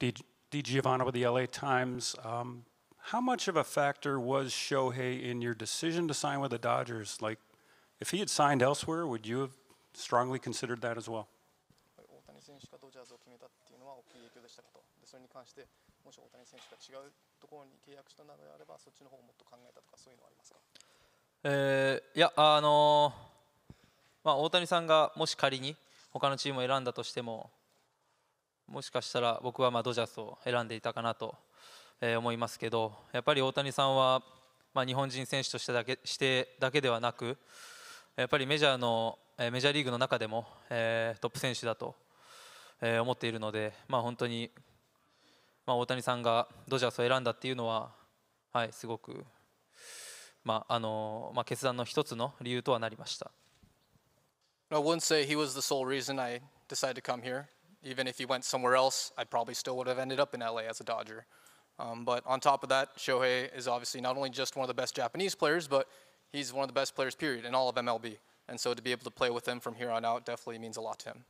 D. D. Giovanna with the LA Times. Um, how much of a factor was Shohei in your decision to sign with the Dodgers? Like, if he had signed elsewhere, would you have strongly considered that as well? それに関してもし大谷選手が違うところに契約したのであればそっちの方をもっと考えたとかそういうのはありますか、えー、いやあのー、まあ、大谷さんがもし仮に他のチームを選んだとしても uh, uh, もしかしたら僕はまあドジャースを選んでいたかなと思いますけどやっぱり大谷さんはまあ日本人選手としてだけしてだけではなくやっぱりメジャーのメジャーリーグの中でも、えトップ選手だと、え思っているので、まあ、本当に、まあ、大谷さんがドジャースを選んだっていうのは、はい、すごく、まああのまあ、決断の一つの理由とはなりました。I wouldn't say he was the sole reason I decided to come here. even if he went somewhere else, I probably still would have ended up in LA as a Dodger. Um, but on top of that, Shohei is obviously not only just one of the best Japanese players, but he's one of the best players, period, in all of MLB. And so to be able to play with him from here on out definitely means a lot to him.